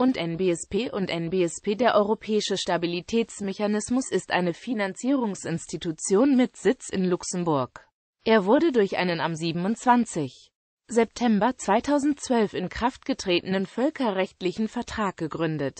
und NBSP und NBSP. Der Europäische Stabilitätsmechanismus ist eine Finanzierungsinstitution mit Sitz in Luxemburg. Er wurde durch einen am 27. September 2012 in Kraft getretenen völkerrechtlichen Vertrag gegründet.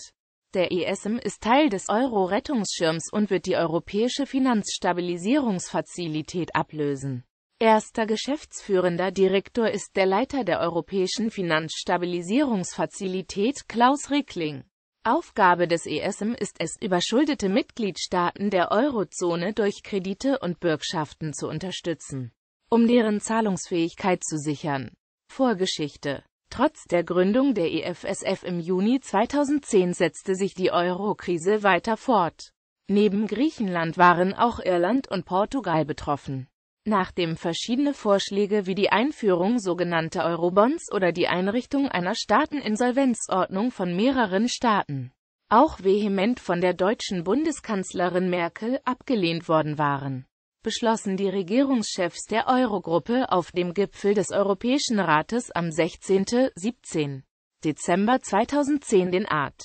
Der ESM ist Teil des Euro-Rettungsschirms und wird die Europäische Finanzstabilisierungsfazilität ablösen. Erster geschäftsführender Direktor ist der Leiter der Europäischen Finanzstabilisierungsfazilität Klaus Rickling. Aufgabe des ESM ist es, überschuldete Mitgliedstaaten der Eurozone durch Kredite und Bürgschaften zu unterstützen, um deren Zahlungsfähigkeit zu sichern. Vorgeschichte Trotz der Gründung der EFSF im Juni 2010 setzte sich die Euro-Krise weiter fort. Neben Griechenland waren auch Irland und Portugal betroffen. Nachdem verschiedene Vorschläge wie die Einführung sogenannter Eurobonds oder die Einrichtung einer Staateninsolvenzordnung von mehreren Staaten, auch vehement von der deutschen Bundeskanzlerin Merkel, abgelehnt worden waren, beschlossen die Regierungschefs der Eurogruppe auf dem Gipfel des Europäischen Rates am 16. 17. Dezember 2010 den Art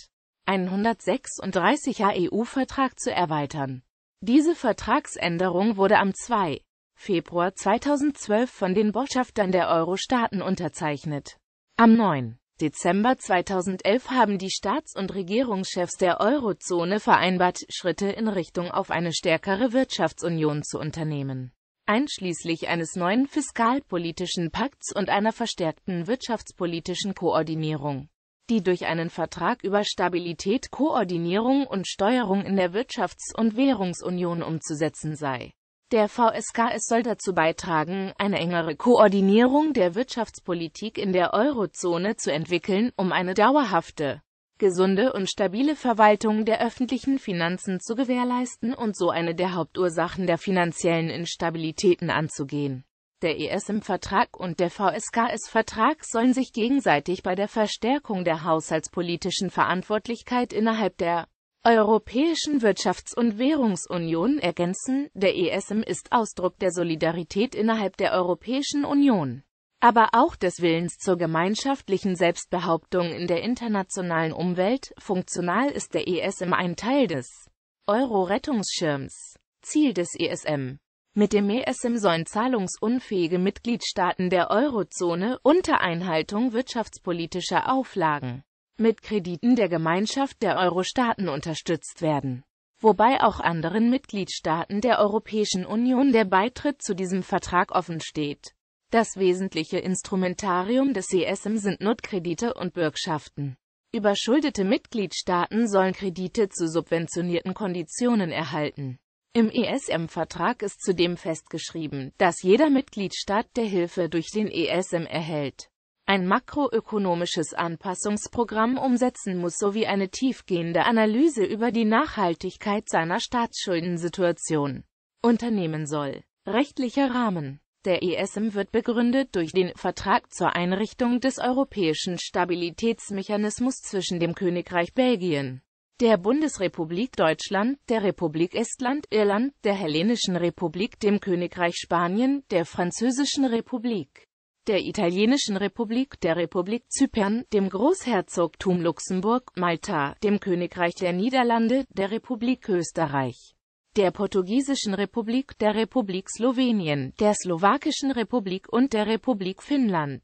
136er EU-Vertrag zu erweitern. Diese Vertragsänderung wurde am 2. Februar 2012 von den Botschaftern der Euro-Staaten unterzeichnet. Am 9. Dezember 2011 haben die Staats- und Regierungschefs der Eurozone vereinbart, Schritte in Richtung auf eine stärkere Wirtschaftsunion zu unternehmen, einschließlich eines neuen fiskalpolitischen Pakts und einer verstärkten wirtschaftspolitischen Koordinierung, die durch einen Vertrag über Stabilität, Koordinierung und Steuerung in der Wirtschafts- und Währungsunion umzusetzen sei der VSK es soll dazu beitragen, eine engere Koordinierung der Wirtschaftspolitik in der Eurozone zu entwickeln, um eine dauerhafte, gesunde und stabile Verwaltung der öffentlichen Finanzen zu gewährleisten und so eine der Hauptursachen der finanziellen Instabilitäten anzugehen. Der ESM-Vertrag und der VSKS-Vertrag sollen sich gegenseitig bei der Verstärkung der haushaltspolitischen Verantwortlichkeit innerhalb der Europäischen Wirtschafts- und Währungsunion ergänzen. Der ESM ist Ausdruck der Solidarität innerhalb der Europäischen Union, aber auch des Willens zur gemeinschaftlichen Selbstbehauptung in der internationalen Umwelt. Funktional ist der ESM ein Teil des Euro-Rettungsschirms. Ziel des ESM mit dem ESM sollen zahlungsunfähige Mitgliedstaaten der Eurozone unter Einhaltung wirtschaftspolitischer Auflagen mit Krediten der Gemeinschaft der Euro-Staaten unterstützt werden. Wobei auch anderen Mitgliedstaaten der Europäischen Union der Beitritt zu diesem Vertrag offen steht. Das wesentliche Instrumentarium des ESM sind Notkredite und Bürgschaften. Überschuldete Mitgliedstaaten sollen Kredite zu subventionierten Konditionen erhalten. Im ESM-Vertrag ist zudem festgeschrieben, dass jeder Mitgliedstaat der Hilfe durch den ESM erhält ein makroökonomisches Anpassungsprogramm umsetzen muss sowie eine tiefgehende Analyse über die Nachhaltigkeit seiner Staatsschuldensituation unternehmen soll. Rechtlicher Rahmen Der ESM wird begründet durch den Vertrag zur Einrichtung des Europäischen Stabilitätsmechanismus zwischen dem Königreich Belgien der Bundesrepublik Deutschland, der Republik Estland, Irland, der Hellenischen Republik, dem Königreich Spanien, der Französischen Republik, der Italienischen Republik, der Republik Zypern, dem Großherzogtum Luxemburg, Malta, dem Königreich der Niederlande, der Republik Österreich, der Portugiesischen Republik, der Republik Slowenien, der Slowakischen Republik und der Republik Finnland.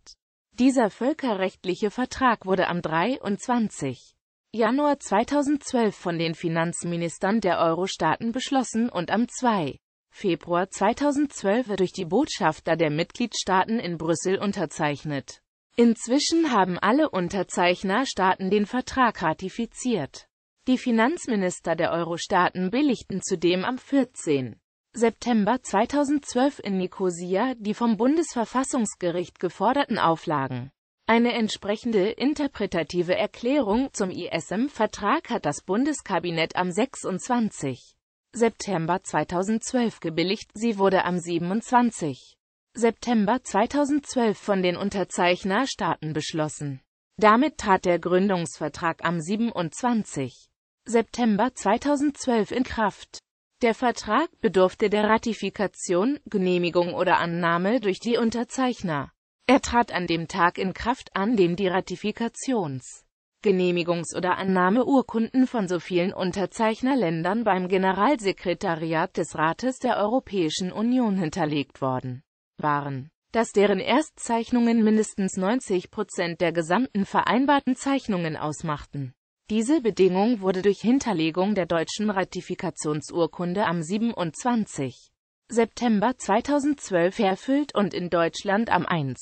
Dieser völkerrechtliche Vertrag wurde am 23. Januar 2012 von den Finanzministern der Euro-Staaten beschlossen und am 2. Februar 2012 durch die Botschafter der Mitgliedstaaten in Brüssel unterzeichnet. Inzwischen haben alle Unterzeichnerstaaten den Vertrag ratifiziert. Die Finanzminister der Eurostaaten billigten zudem am 14. September 2012 in Nikosia die vom Bundesverfassungsgericht geforderten Auflagen. Eine entsprechende interpretative Erklärung zum ISM-Vertrag hat das Bundeskabinett am 26. September 2012 gebilligt, sie wurde am 27. September 2012 von den Unterzeichnerstaaten beschlossen. Damit trat der Gründungsvertrag am 27. September 2012 in Kraft. Der Vertrag bedurfte der Ratifikation, Genehmigung oder Annahme durch die Unterzeichner. Er trat an dem Tag in Kraft, an dem die Ratifikations- Genehmigungs- oder Annahmeurkunden von so vielen Unterzeichnerländern beim Generalsekretariat des Rates der Europäischen Union hinterlegt worden waren, dass deren Erstzeichnungen mindestens 90 Prozent der gesamten vereinbarten Zeichnungen ausmachten. Diese Bedingung wurde durch Hinterlegung der deutschen Ratifikationsurkunde am 27. September 2012 erfüllt und in Deutschland am 1.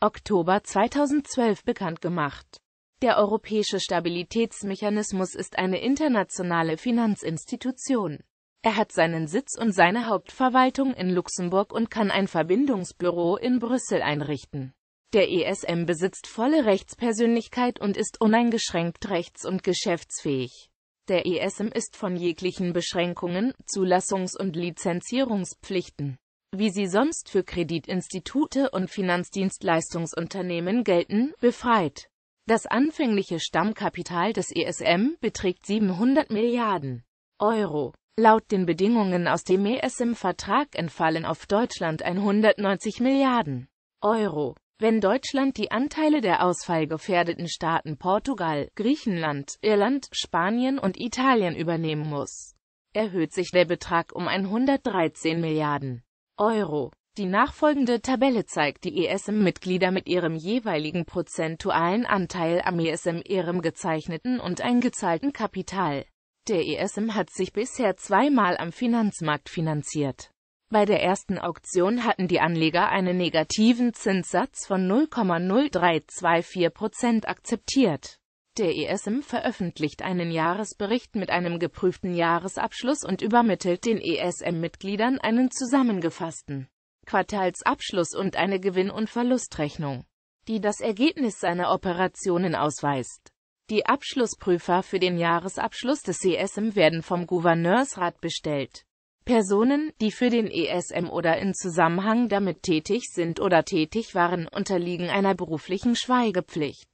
Oktober 2012 bekannt gemacht der Europäische Stabilitätsmechanismus ist eine internationale Finanzinstitution. Er hat seinen Sitz und seine Hauptverwaltung in Luxemburg und kann ein Verbindungsbüro in Brüssel einrichten. Der ESM besitzt volle Rechtspersönlichkeit und ist uneingeschränkt rechts- und geschäftsfähig. Der ESM ist von jeglichen Beschränkungen, Zulassungs- und Lizenzierungspflichten, wie sie sonst für Kreditinstitute und Finanzdienstleistungsunternehmen gelten, befreit. Das anfängliche Stammkapital des ESM beträgt 700 Milliarden Euro. Laut den Bedingungen aus dem ESM-Vertrag entfallen auf Deutschland 190 Milliarden Euro. Wenn Deutschland die Anteile der ausfallgefährdeten Staaten Portugal, Griechenland, Irland, Spanien und Italien übernehmen muss, erhöht sich der Betrag um 113 Milliarden Euro. Die nachfolgende Tabelle zeigt die ESM-Mitglieder mit ihrem jeweiligen prozentualen Anteil am ESM, ihrem gezeichneten und eingezahlten Kapital. Der ESM hat sich bisher zweimal am Finanzmarkt finanziert. Bei der ersten Auktion hatten die Anleger einen negativen Zinssatz von 0,0324% akzeptiert. Der ESM veröffentlicht einen Jahresbericht mit einem geprüften Jahresabschluss und übermittelt den ESM-Mitgliedern einen zusammengefassten Quartalsabschluss und eine Gewinn- und Verlustrechnung, die das Ergebnis seiner Operationen ausweist. Die Abschlussprüfer für den Jahresabschluss des ESM werden vom Gouverneursrat bestellt. Personen, die für den ESM oder in Zusammenhang damit tätig sind oder tätig waren, unterliegen einer beruflichen Schweigepflicht.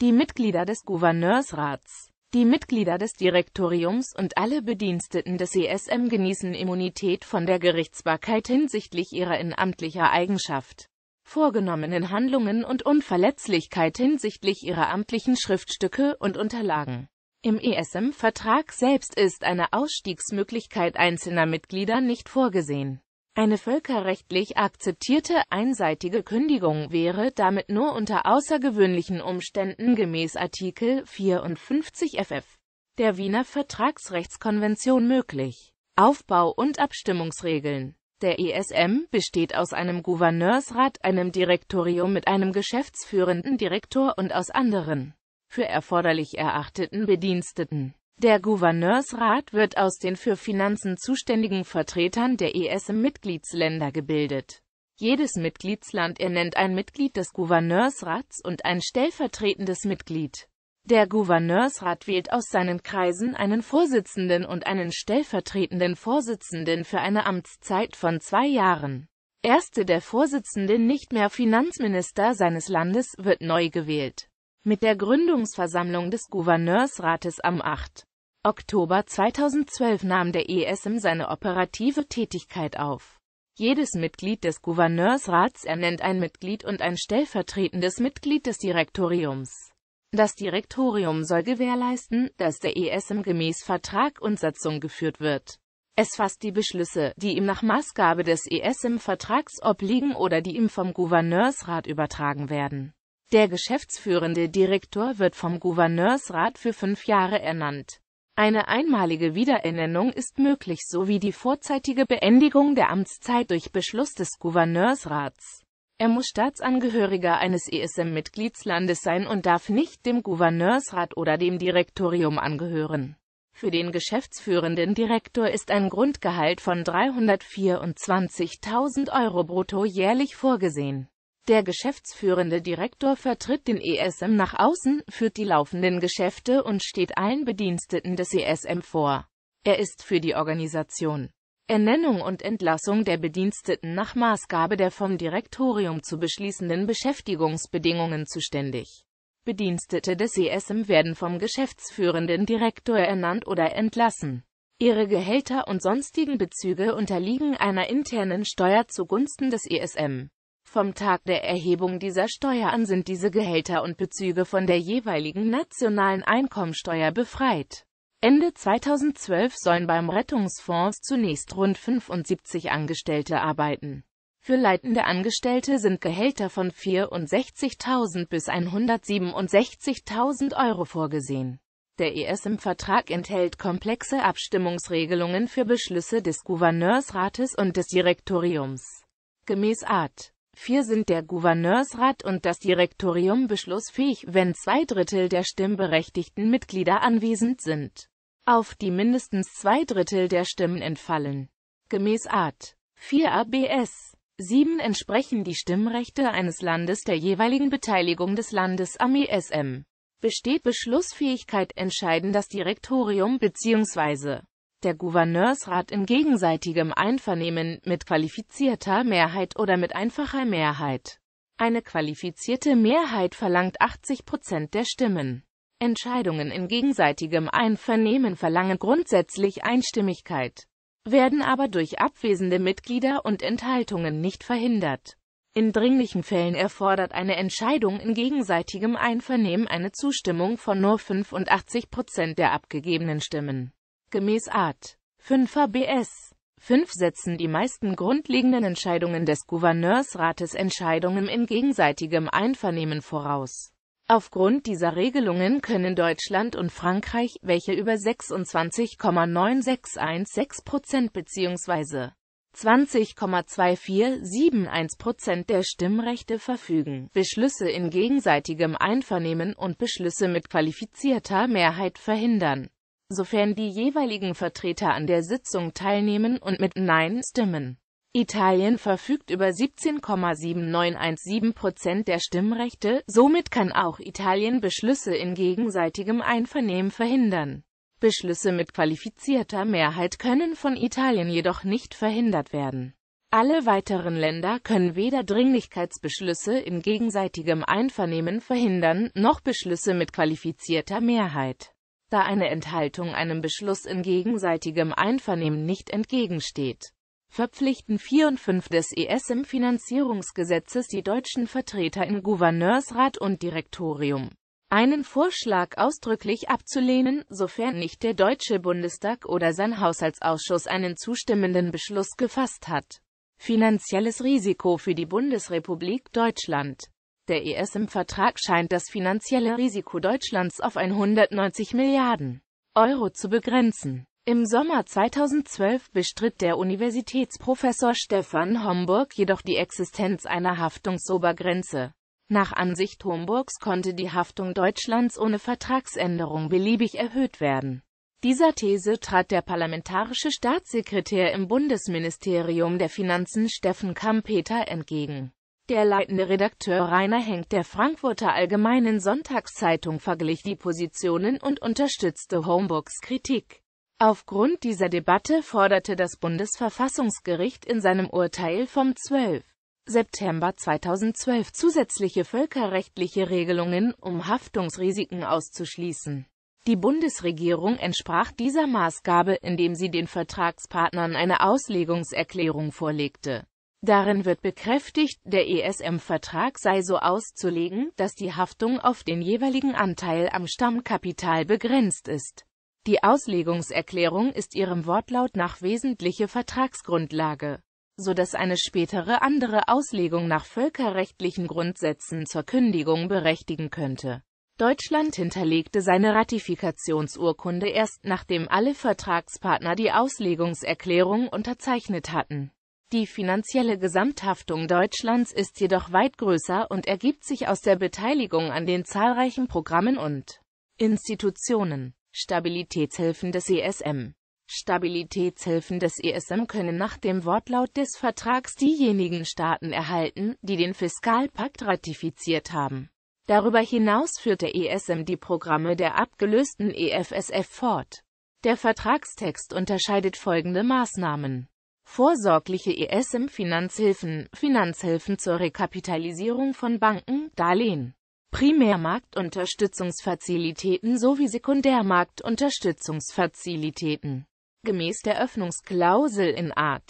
Die Mitglieder des Gouverneursrats die Mitglieder des Direktoriums und alle Bediensteten des ESM genießen Immunität von der Gerichtsbarkeit hinsichtlich ihrer in amtlicher Eigenschaft vorgenommenen Handlungen und Unverletzlichkeit hinsichtlich ihrer amtlichen Schriftstücke und Unterlagen. Im ESM-Vertrag selbst ist eine Ausstiegsmöglichkeit einzelner Mitglieder nicht vorgesehen. Eine völkerrechtlich akzeptierte einseitige Kündigung wäre damit nur unter außergewöhnlichen Umständen gemäß Artikel 54 ff. der Wiener Vertragsrechtskonvention möglich. Aufbau und Abstimmungsregeln Der ESM besteht aus einem Gouverneursrat, einem Direktorium mit einem geschäftsführenden Direktor und aus anderen für erforderlich erachteten Bediensteten. Der Gouverneursrat wird aus den für Finanzen zuständigen Vertretern der ESM-Mitgliedsländer gebildet. Jedes Mitgliedsland ernennt ein Mitglied des Gouverneursrats und ein stellvertretendes Mitglied. Der Gouverneursrat wählt aus seinen Kreisen einen Vorsitzenden und einen stellvertretenden Vorsitzenden für eine Amtszeit von zwei Jahren. Erste der Vorsitzende, nicht mehr Finanzminister seines Landes, wird neu gewählt. Mit der Gründungsversammlung des Gouverneursrates am 8. Oktober 2012 nahm der ESM seine operative Tätigkeit auf. Jedes Mitglied des Gouverneursrats ernennt ein Mitglied und ein stellvertretendes Mitglied des Direktoriums. Das Direktorium soll gewährleisten, dass der ESM gemäß Vertrag und Satzung geführt wird. Es fasst die Beschlüsse, die ihm nach Maßgabe des ESM-Vertrags obliegen oder die ihm vom Gouverneursrat übertragen werden. Der geschäftsführende Direktor wird vom Gouverneursrat für fünf Jahre ernannt. Eine einmalige Wiederernennung ist möglich sowie die vorzeitige Beendigung der Amtszeit durch Beschluss des Gouverneursrats. Er muss Staatsangehöriger eines ESM-Mitgliedslandes sein und darf nicht dem Gouverneursrat oder dem Direktorium angehören. Für den geschäftsführenden Direktor ist ein Grundgehalt von 324.000 Euro brutto jährlich vorgesehen. Der geschäftsführende Direktor vertritt den ESM nach außen, führt die laufenden Geschäfte und steht allen Bediensteten des ESM vor. Er ist für die Organisation, Ernennung und Entlassung der Bediensteten nach Maßgabe der vom Direktorium zu beschließenden Beschäftigungsbedingungen zuständig. Bedienstete des ESM werden vom geschäftsführenden Direktor ernannt oder entlassen. Ihre Gehälter und sonstigen Bezüge unterliegen einer internen Steuer zugunsten des ESM. Vom Tag der Erhebung dieser Steuer an sind diese Gehälter und Bezüge von der jeweiligen nationalen Einkommensteuer befreit. Ende 2012 sollen beim Rettungsfonds zunächst rund 75 Angestellte arbeiten. Für leitende Angestellte sind Gehälter von 64.000 bis 167.000 Euro vorgesehen. Der ESM-Vertrag enthält komplexe Abstimmungsregelungen für Beschlüsse des Gouverneursrates und des Direktoriums. Gemäß Art. Vier sind der Gouverneursrat und das Direktorium beschlussfähig, wenn zwei Drittel der stimmberechtigten Mitglieder anwesend sind, auf die mindestens zwei Drittel der Stimmen entfallen. Gemäß Art 4 ABS 7 entsprechen die Stimmrechte eines Landes der jeweiligen Beteiligung des Landes am ESM. Besteht Beschlussfähigkeit entscheiden das Direktorium bzw der Gouverneursrat in gegenseitigem Einvernehmen mit qualifizierter Mehrheit oder mit einfacher Mehrheit. Eine qualifizierte Mehrheit verlangt 80 Prozent der Stimmen. Entscheidungen in gegenseitigem Einvernehmen verlangen grundsätzlich Einstimmigkeit, werden aber durch abwesende Mitglieder und Enthaltungen nicht verhindert. In dringlichen Fällen erfordert eine Entscheidung in gegenseitigem Einvernehmen eine Zustimmung von nur 85 Prozent der abgegebenen Stimmen. Gemäß Art 5 BS 5 setzen die meisten grundlegenden Entscheidungen des Gouverneursrates Entscheidungen in gegenseitigem Einvernehmen voraus. Aufgrund dieser Regelungen können Deutschland und Frankreich, welche über 26,9616 bzw. 20,2471 der Stimmrechte verfügen, Beschlüsse in gegenseitigem Einvernehmen und Beschlüsse mit qualifizierter Mehrheit verhindern sofern die jeweiligen Vertreter an der Sitzung teilnehmen und mit Nein stimmen. Italien verfügt über 17,7917 Prozent der Stimmrechte, somit kann auch Italien Beschlüsse in gegenseitigem Einvernehmen verhindern. Beschlüsse mit qualifizierter Mehrheit können von Italien jedoch nicht verhindert werden. Alle weiteren Länder können weder Dringlichkeitsbeschlüsse in gegenseitigem Einvernehmen verhindern, noch Beschlüsse mit qualifizierter Mehrheit da eine Enthaltung einem Beschluss in gegenseitigem Einvernehmen nicht entgegensteht. Verpflichten 4 und 5 des ESM-Finanzierungsgesetzes die deutschen Vertreter in Gouverneursrat und Direktorium, einen Vorschlag ausdrücklich abzulehnen, sofern nicht der Deutsche Bundestag oder sein Haushaltsausschuss einen zustimmenden Beschluss gefasst hat. Finanzielles Risiko für die Bundesrepublik Deutschland der ES im Vertrag scheint das finanzielle Risiko Deutschlands auf 190 Milliarden Euro zu begrenzen. Im Sommer 2012 bestritt der Universitätsprofessor Stefan Homburg jedoch die Existenz einer Haftungsobergrenze. Nach Ansicht Homburgs konnte die Haftung Deutschlands ohne Vertragsänderung beliebig erhöht werden. Dieser These trat der parlamentarische Staatssekretär im Bundesministerium der Finanzen Steffen Kampeter entgegen. Der leitende Redakteur Rainer Henk der Frankfurter Allgemeinen Sonntagszeitung verglich die Positionen und unterstützte Homburgs Kritik. Aufgrund dieser Debatte forderte das Bundesverfassungsgericht in seinem Urteil vom 12. September 2012 zusätzliche völkerrechtliche Regelungen, um Haftungsrisiken auszuschließen. Die Bundesregierung entsprach dieser Maßgabe, indem sie den Vertragspartnern eine Auslegungserklärung vorlegte. Darin wird bekräftigt, der ESM-Vertrag sei so auszulegen, dass die Haftung auf den jeweiligen Anteil am Stammkapital begrenzt ist. Die Auslegungserklärung ist ihrem Wortlaut nach wesentliche Vertragsgrundlage, so dass eine spätere andere Auslegung nach völkerrechtlichen Grundsätzen zur Kündigung berechtigen könnte. Deutschland hinterlegte seine Ratifikationsurkunde erst nachdem alle Vertragspartner die Auslegungserklärung unterzeichnet hatten die finanzielle Gesamthaftung Deutschlands ist jedoch weit größer und ergibt sich aus der Beteiligung an den zahlreichen Programmen und Institutionen. Stabilitätshilfen des ESM Stabilitätshilfen des ESM können nach dem Wortlaut des Vertrags diejenigen Staaten erhalten, die den Fiskalpakt ratifiziert haben. Darüber hinaus führt der ESM die Programme der abgelösten EFSF fort. Der Vertragstext unterscheidet folgende Maßnahmen vorsorgliche ESM Finanzhilfen, Finanzhilfen zur Rekapitalisierung von Banken, Darlehen, Primärmarktunterstützungsfazilitäten sowie Sekundärmarktunterstützungsfazilitäten. Gemäß der Öffnungsklausel in Art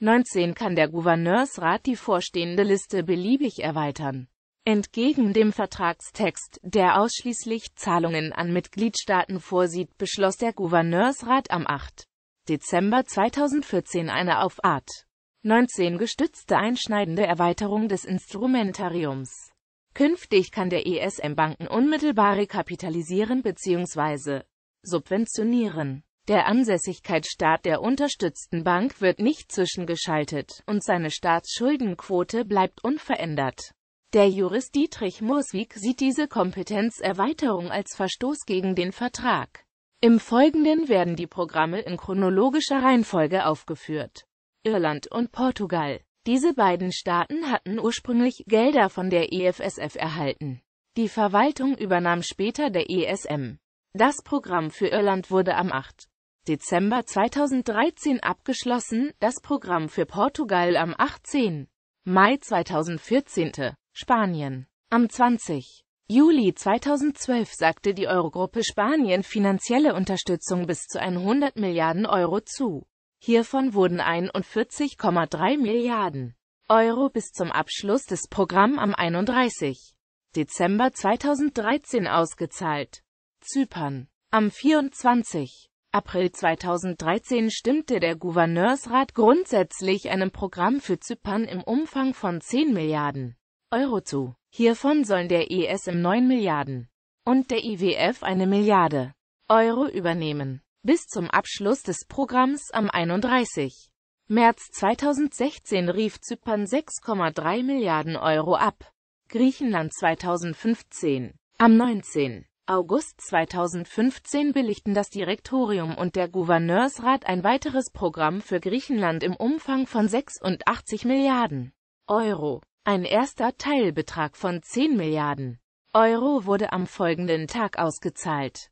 19 kann der Gouverneursrat die vorstehende Liste beliebig erweitern. Entgegen dem Vertragstext, der ausschließlich Zahlungen an Mitgliedstaaten vorsieht, beschloss der Gouverneursrat am 8. Dezember 2014 eine auf Art 19 gestützte einschneidende Erweiterung des Instrumentariums. Künftig kann der ESM Banken unmittelbar rekapitalisieren bzw. subventionieren. Der Ansässigkeitsstaat der unterstützten Bank wird nicht zwischengeschaltet und seine Staatsschuldenquote bleibt unverändert. Der Jurist Dietrich Murswig sieht diese Kompetenzerweiterung als Verstoß gegen den Vertrag im Folgenden werden die Programme in chronologischer Reihenfolge aufgeführt. Irland und Portugal. Diese beiden Staaten hatten ursprünglich Gelder von der EFSF erhalten. Die Verwaltung übernahm später der ESM. Das Programm für Irland wurde am 8. Dezember 2013 abgeschlossen, das Programm für Portugal am 18. Mai 2014. Spanien am 20. Juli 2012 sagte die Eurogruppe Spanien finanzielle Unterstützung bis zu 100 Milliarden Euro zu. Hiervon wurden 41,3 Milliarden Euro bis zum Abschluss des Programms am 31. Dezember 2013 ausgezahlt. Zypern. Am 24. April 2013 stimmte der Gouverneursrat grundsätzlich einem Programm für Zypern im Umfang von 10 Milliarden Euro zu. Hiervon sollen der ESM 9 Milliarden und der IWF eine Milliarde Euro übernehmen. Bis zum Abschluss des Programms am 31. März 2016 rief Zypern 6,3 Milliarden Euro ab, Griechenland 2015. Am 19. August 2015 billigten das Direktorium und der Gouverneursrat ein weiteres Programm für Griechenland im Umfang von 86 Milliarden Euro. Ein erster Teilbetrag von 10 Milliarden Euro wurde am folgenden Tag ausgezahlt.